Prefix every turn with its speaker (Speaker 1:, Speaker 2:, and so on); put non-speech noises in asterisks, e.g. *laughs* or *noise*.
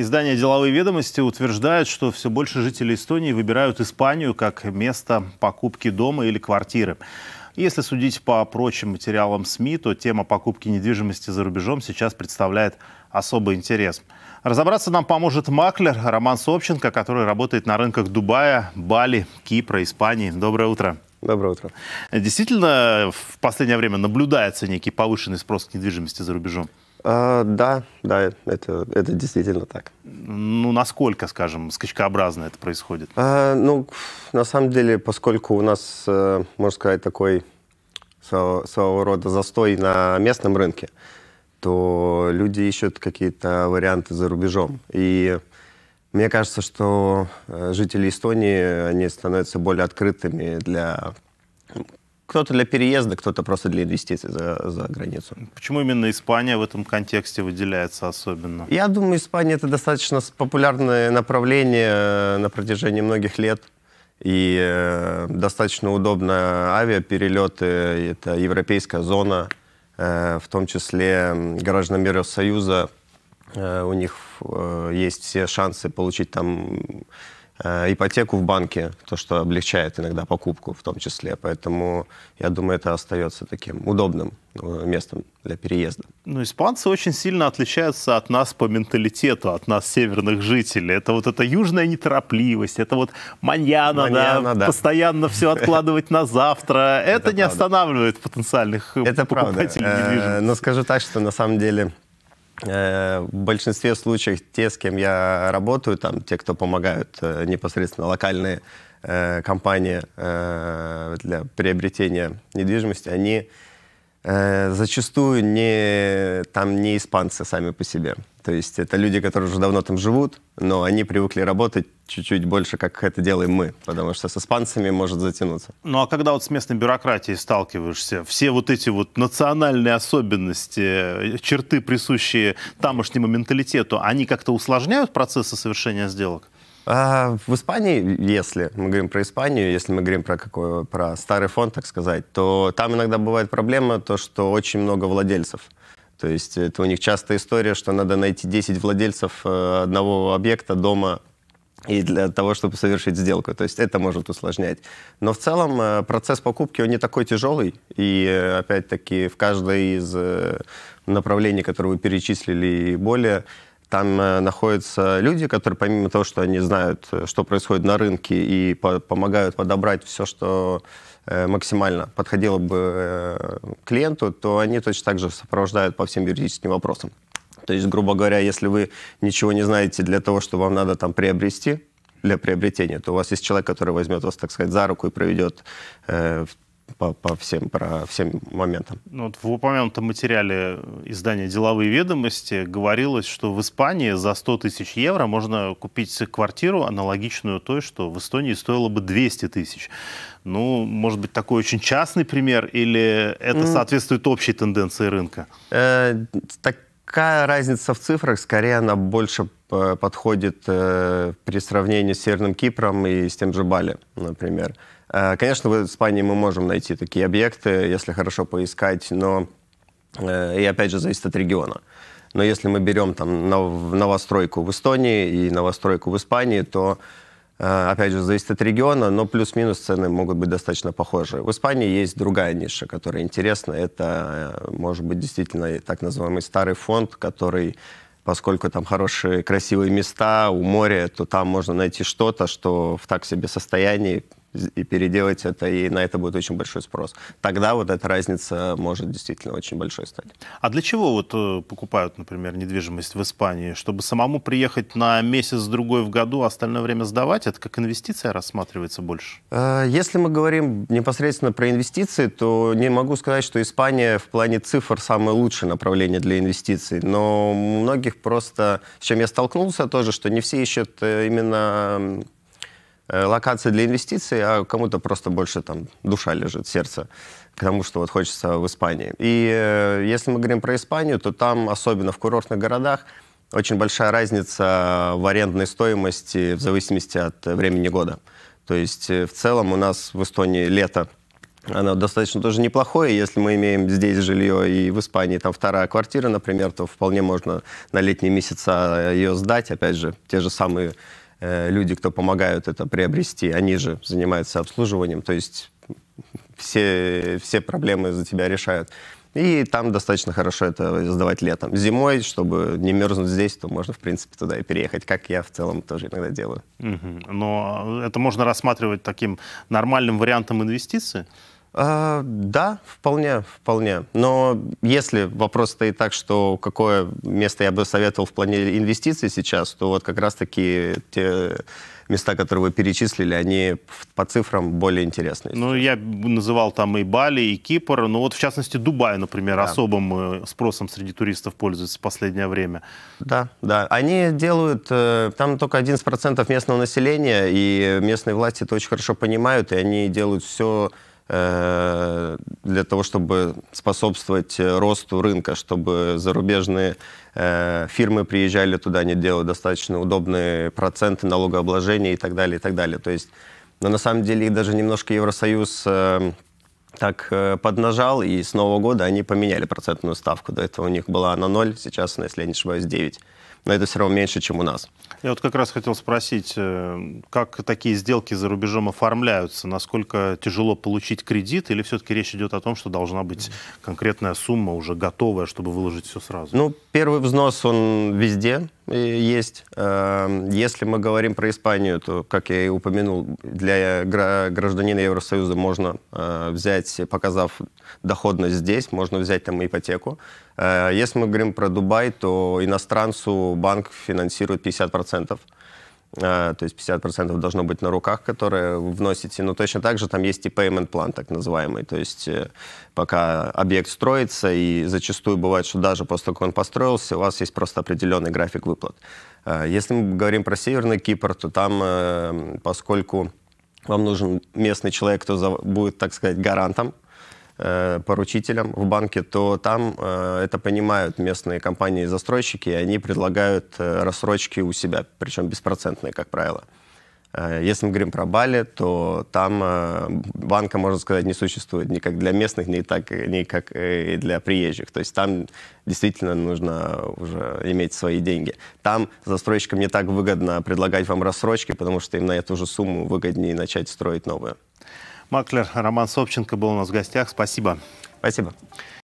Speaker 1: Издание «Деловые ведомости» утверждает, что все больше жителей Эстонии выбирают Испанию как место покупки дома или квартиры. Если судить по прочим материалам СМИ, то тема покупки недвижимости за рубежом сейчас представляет особый интерес. Разобраться нам поможет маклер Роман Собченко, который работает на рынках Дубая, Бали, Кипра, Испании. Доброе утро. Доброе утро. Действительно, в последнее время наблюдается некий повышенный спрос к недвижимости за рубежом? А, да, да, это, это действительно так. Ну, насколько, скажем, скачкообразно это происходит?
Speaker 2: А, ну, на самом деле, поскольку у нас, э, можно сказать, такой своего, своего рода застой на местном рынке, то люди ищут какие-то варианты за рубежом. И мне кажется, что э, жители Эстонии, они становятся
Speaker 1: более открытыми для кто-то для переезда, кто-то просто для инвестиций за, за границу. Почему именно Испания в этом контексте выделяется особенно? Я
Speaker 2: думаю, Испания это достаточно популярное направление э, на протяжении многих лет. И э, достаточно удобно авиаперелеты, это европейская зона, э, в том числе гражданам Евросоюза. Э, у них э, есть все шансы получить там Э, ипотеку в банке, то, что облегчает иногда покупку в том числе. Поэтому, я думаю, это остается таким удобным
Speaker 1: э, местом для переезда. Ну, испанцы очень сильно отличаются от нас по менталитету, от нас, северных жителей. Это вот эта южная неторопливость, это вот маньяна, да, да, постоянно все *laughs* откладывать на завтра. Это, не останавливает потенциальных это покупателей правда. Э, недвижимости. Но
Speaker 2: ну, скажу так, что на самом деле Э, в большинстве случаев те, с кем я работаю, там, те, кто помогают э, непосредственно локальные э, компании для приобретения недвижимости, они зачастую не, там не испанцы сами по себе. То есть это люди, которые уже давно там живут, но они привыкли работать чуть-чуть больше, как это делаем мы, потому что с испанцами может затянуться.
Speaker 1: Ну а когда вот с местной бюрократией сталкиваешься, все вот эти вот национальные особенности, э, черты, присущие тамошнему менталитету, они как-то усложняют процессы совершения сделок? А в Испании, если мы говорим про Испанию,
Speaker 2: если мы говорим про, какой, про старый фонд, так сказать, то там иногда бывает проблема то, что очень много владельцев. То есть это у них частая история, что надо найти 10 владельцев э, одного объекта, дома, и для того, чтобы совершить сделку. То есть это может усложнять. Но в целом э, процесс покупки, он не такой тяжелый. И э, опять-таки в каждой из направлений, которые вы перечислили и более, там находятся люди, которые помимо того, что они знают, что происходит на рынке и по помогают подобрать все, что Э, максимально подходило бы э, клиенту, то они точно так же сопровождают по всем юридическим вопросам. То есть, грубо говоря, если вы ничего не знаете для того, что вам надо там приобрести, для приобретения, то у вас есть человек, который возьмет вас, так сказать, за руку и проведет э, по, по всем, про всем моментам.
Speaker 1: Ну, вот в упомянутом материале э, издания «Деловые ведомости» говорилось, что в Испании за 100 тысяч евро можно купить квартиру, аналогичную той, что в Эстонии стоило бы 200 тысяч. Ну, может быть, такой очень частный пример, или это mm. соответствует общей тенденции рынка?
Speaker 2: Э, такая разница в цифрах, скорее, она больше э, подходит э, при сравнении с Северным Кипром и с тем же Бали, например. Э, конечно, в Испании мы можем найти такие объекты, если хорошо поискать, но э, и опять же зависит от региона. Но если мы берем там новостройку в Эстонии и новостройку в Испании, то э, опять же, зависит от региона, но плюс-минус цены могут быть достаточно похожи. В Испании есть другая ниша, которая интересна. Это, может быть, действительно так называемый старый фонд, который, поскольку там хорошие, красивые места у моря, то там можно найти что-то, что в так себе состоянии и переделать это, и на это будет очень большой спрос. Тогда вот эта разница может действительно
Speaker 1: очень большой стать. А для чего вот э, покупают, например, недвижимость в Испании? Чтобы самому приехать на месяц-другой в году, а остальное время сдавать? Это как инвестиция рассматривается больше?
Speaker 2: Э, если мы говорим непосредственно про инвестиции, то не могу сказать, что Испания в плане цифр самое лучшее направление для инвестиций. Но многих просто, с чем я столкнулся тоже, что не все ищут э, именно Э, локация для инвестиций, а кому-то просто больше там душа лежит, сердце к тому, что вот хочется в Испании. И э, если мы говорим про Испанию, то там, особенно в курортных городах, очень большая разница в арендной стоимости в зависимости от времени года. То есть э, в целом у нас в Эстонии лето оно достаточно тоже неплохое. Если мы имеем здесь жилье и в Испании там вторая квартира, например, то вполне можно на летние месяца ее сдать. Опять же, те же самые Э, люди, кто помогают это приобрести, они же занимаются обслуживанием, то есть все, все проблемы за тебя решают. И там достаточно хорошо это сдавать летом. Зимой, чтобы не мерзнуть здесь, то можно, в принципе, туда и переехать, как я в целом тоже иногда делаю.
Speaker 1: Угу. Но это можно рассматривать таким нормальным вариантом инвестиций? А, да, вполне, вполне. Но
Speaker 2: если вопрос стоит так, что какое место я бы советовал в плане инвестиций сейчас, то вот как раз-таки те места, которые вы перечислили, они по цифрам
Speaker 1: более интересные. Ну, я называл там и Бали, и Кипр, но ну, вот в частности Дубай, например, да. особым э, спросом среди туристов пользуется в последнее время. Да, да. Они
Speaker 2: делают, э, там только 11% местного населения, и местные власти это очень хорошо понимают, и они делают все Э, для того, чтобы способствовать э, росту рынка, чтобы зарубежные э, фирмы приезжали туда, они делают достаточно удобные проценты налогообложения и так далее, и так далее. То есть, но на самом деле и даже немножко Евросоюз так э, поднажал, и с Нового года они поменяли процентную ставку. До этого у них была на 0, сейчас, ну, если я не ошибаюсь, 9. Но это все равно меньше, чем у нас.
Speaker 1: Я вот как раз хотел спросить, э, как такие сделки за рубежом оформляются? Насколько тяжело получить кредит? Или все-таки речь идет о том, что должна быть конкретная сумма уже готовая, чтобы выложить все сразу?
Speaker 2: Ну, первый взнос, он везде есть. Эм, если мы говорим про Испанию, то, как я и упомянул, для гражданина Евросоюза можно э, взять, показав доходность здесь, можно взять там ипотеку. Э, если мы говорим про Дубай, то иностранцу банк финансирует 50%. А, то есть 50% должно быть на руках, которые вы вносите. Но точно так же там есть и payment план, так называемый. То есть э, пока объект строится, и зачастую бывает, что даже после того, как он построился, у вас есть просто определенный график выплат. А, если мы говорим про Северный Кипр, то там, э, поскольку вам нужен местный человек, кто будет, так сказать, гарантом, э, поручителем в банке, то там э, это понимают местные компании застройщики, и они предлагают э, рассрочки у себя, причем беспроцентные, как правило. Э, если мы говорим про Бали, то там банка, можно сказать, не существует ни как для местных, ни, так, ни как и для приезжих. То есть там действительно нужно уже иметь свои деньги. Там застройщикам не так выгодно предлагать вам рассрочки, потому что им на эту же сумму выгоднее начать строить новые. Маклер Роман Собченко был у нас в гостях. Спасибо. Спасибо.